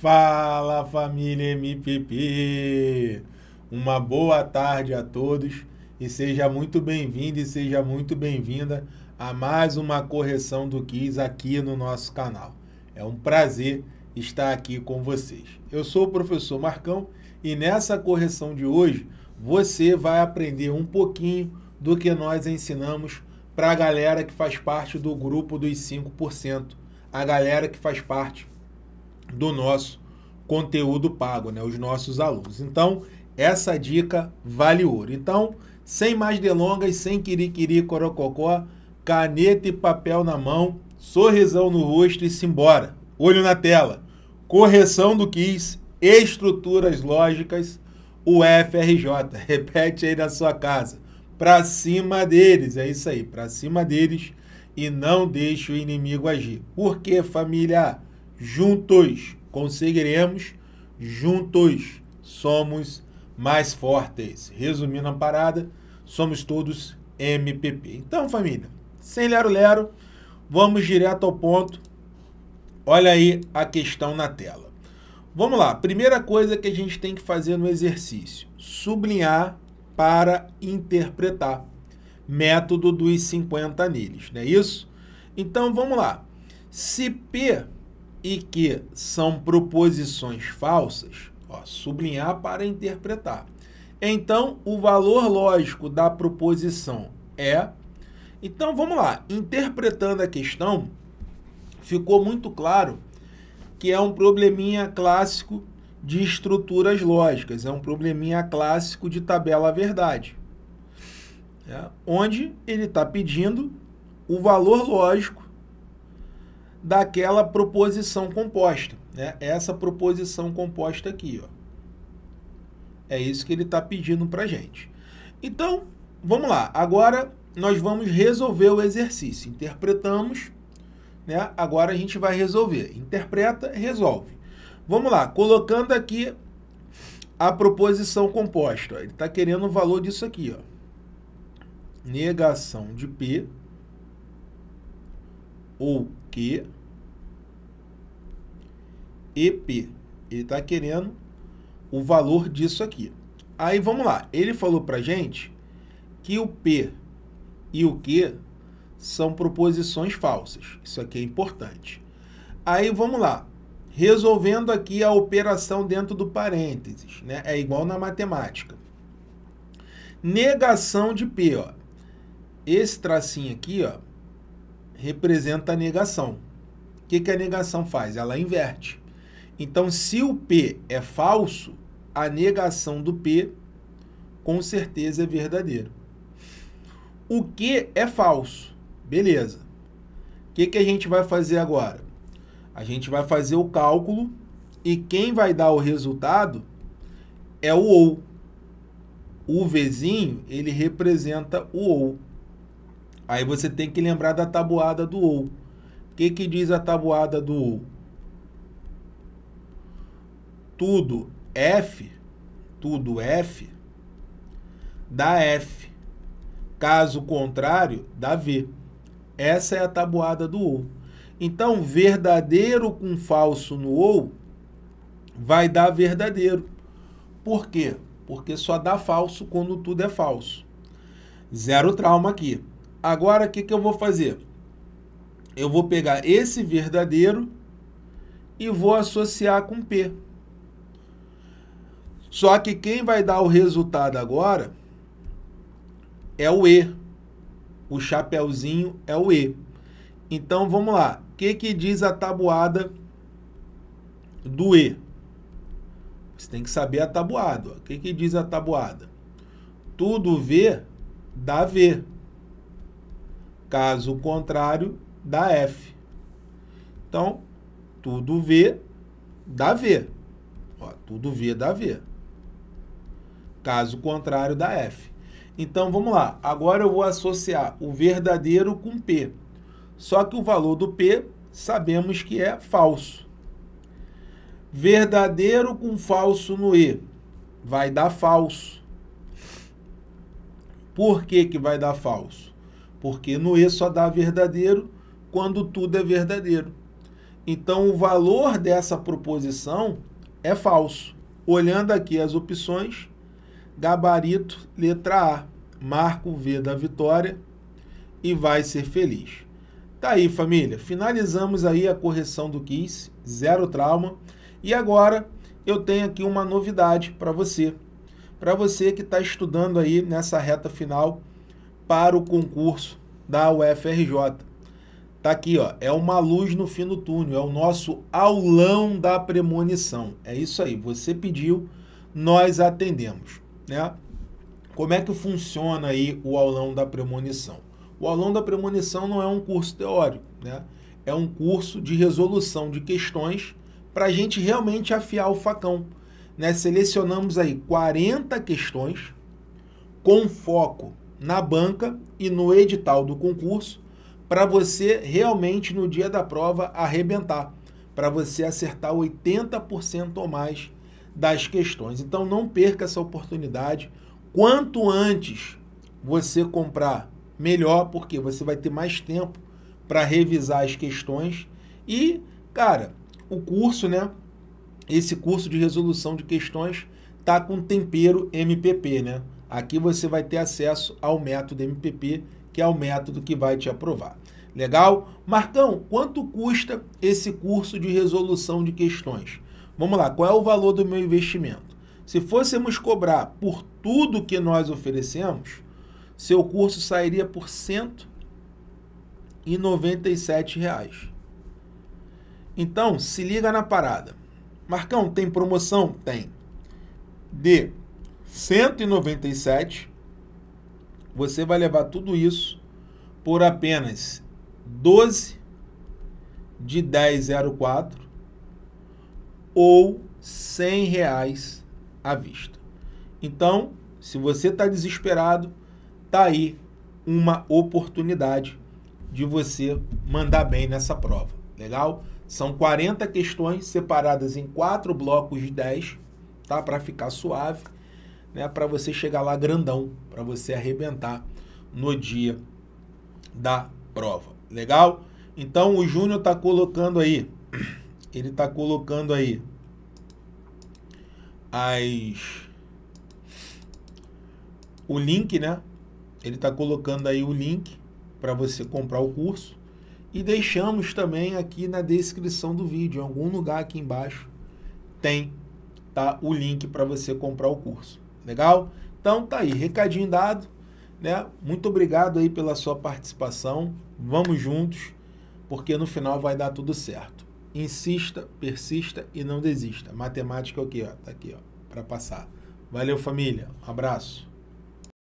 Fala família MPP! Uma boa tarde a todos e seja muito bem-vindo e seja muito bem-vinda a mais uma correção do Quiz aqui no nosso canal. É um prazer estar aqui com vocês. Eu sou o professor Marcão e nessa correção de hoje você vai aprender um pouquinho do que nós ensinamos para a galera que faz parte do grupo dos 5%, a galera que faz parte do nosso conteúdo pago, né? Os nossos alunos. Então, essa dica vale ouro. Então, sem mais delongas, sem quiriquiri, corococó, caneta e papel na mão, sorrisão no rosto e simbora. Olho na tela. Correção do quiz, estruturas lógicas, o FRJ. Repete aí na sua casa. Pra cima deles, é isso aí, pra cima deles e não deixe o inimigo agir. Por que, família? juntos conseguiremos, juntos somos mais fortes. Resumindo a parada, somos todos MPP. Então, família, sem lero-lero, vamos direto ao ponto. Olha aí a questão na tela. Vamos lá, primeira coisa que a gente tem que fazer no exercício, sublinhar para interpretar. Método dos 50 neles, não é isso? Então, vamos lá. Se P e que são proposições falsas, ó, sublinhar para interpretar. Então, o valor lógico da proposição é. Então, vamos lá. Interpretando a questão, ficou muito claro que é um probleminha clássico de estruturas lógicas, é um probleminha clássico de tabela verdade, né, onde ele está pedindo o valor lógico daquela proposição composta. Né? Essa proposição composta aqui. Ó. É isso que ele está pedindo para a gente. Então, vamos lá. Agora nós vamos resolver o exercício. Interpretamos, né? agora a gente vai resolver. Interpreta, resolve. Vamos lá, colocando aqui a proposição composta. Ele está querendo o valor disso aqui. Ó. Negação de P ou que p? Ele está querendo o valor disso aqui. Aí vamos lá. Ele falou para gente que o P e o Q são proposições falsas. Isso aqui é importante. Aí vamos lá. Resolvendo aqui a operação dentro do parênteses, né? É igual na matemática. Negação de P, ó. Esse tracinho aqui, ó, representa a negação. O que, que a negação faz? Ela inverte. Então, se o P é falso, a negação do P com certeza é verdadeiro. O q é falso? Beleza. O que, que a gente vai fazer agora? A gente vai fazer o cálculo e quem vai dar o resultado é o OU. O Vzinho, ele representa o OU. Aí você tem que lembrar da tabuada do ou. O que, que diz a tabuada do ou? Tudo F, tudo F, dá F. Caso contrário, dá V. Essa é a tabuada do ou. Então, verdadeiro com falso no ou vai dar verdadeiro. Por quê? Porque só dá falso quando tudo é falso. Zero trauma aqui. Agora o que, que eu vou fazer? Eu vou pegar esse verdadeiro e vou associar com P. Só que quem vai dar o resultado agora é o E. O chapeuzinho é o E. Então vamos lá. O que, que diz a tabuada do E? Você tem que saber a tabuada. O que, que diz a tabuada? Tudo V dá V. Caso contrário, dá F. Então, tudo V dá V. Ó, tudo V dá V. Caso contrário, dá F. Então, vamos lá. Agora eu vou associar o verdadeiro com P. Só que o valor do P sabemos que é falso. Verdadeiro com falso no E vai dar falso. Por que, que vai dar falso? Porque E só dá verdadeiro quando tudo é verdadeiro. Então, o valor dessa proposição é falso. Olhando aqui as opções, gabarito, letra A, marco V da vitória e vai ser feliz. Tá aí, família. Finalizamos aí a correção do Kiss, zero trauma. E agora eu tenho aqui uma novidade para você. Para você que está estudando aí nessa reta final para o concurso da UFRJ. Tá aqui, ó, é uma luz no fim do túnel, é o nosso aulão da premonição. É isso aí, você pediu, nós atendemos, né? Como é que funciona aí o aulão da premonição? O aulão da premonição não é um curso teórico, né? É um curso de resolução de questões para a gente realmente afiar o facão. Né? Selecionamos aí 40 questões com foco na banca e no edital do concurso para você realmente no dia da prova arrebentar, para você acertar 80% ou mais das questões. Então não perca essa oportunidade. Quanto antes você comprar, melhor, porque você vai ter mais tempo para revisar as questões. E, cara, o curso, né? Esse curso de resolução de questões tá com tempero MPP, né? Aqui você vai ter acesso ao método MPP, que é o método que vai te aprovar. Legal? Marcão, quanto custa esse curso de resolução de questões? Vamos lá, qual é o valor do meu investimento? Se fôssemos cobrar por tudo que nós oferecemos, seu curso sairia por R$ 197. Reais. Então, se liga na parada. Marcão, tem promoção? Tem. D. 197, você vai levar tudo isso por apenas 12 de 1004 ou 100 reais à vista. Então, se você está desesperado, tá aí uma oportunidade de você mandar bem nessa prova. Legal? São 40 questões separadas em quatro blocos de 10, tá? Para ficar suave né, para você chegar lá grandão, para você arrebentar no dia da prova. Legal? Então o Júnior tá colocando aí, ele tá colocando aí as o link, né? Ele tá colocando aí o link para você comprar o curso e deixamos também aqui na descrição do vídeo, em algum lugar aqui embaixo tem tá o link para você comprar o curso. Legal? Então tá aí, recadinho dado, né? Muito obrigado aí pela sua participação. Vamos juntos, porque no final vai dar tudo certo. Insista, persista e não desista. Matemática é o que, ó, tá aqui, ó, para passar. Valeu, família. Um abraço.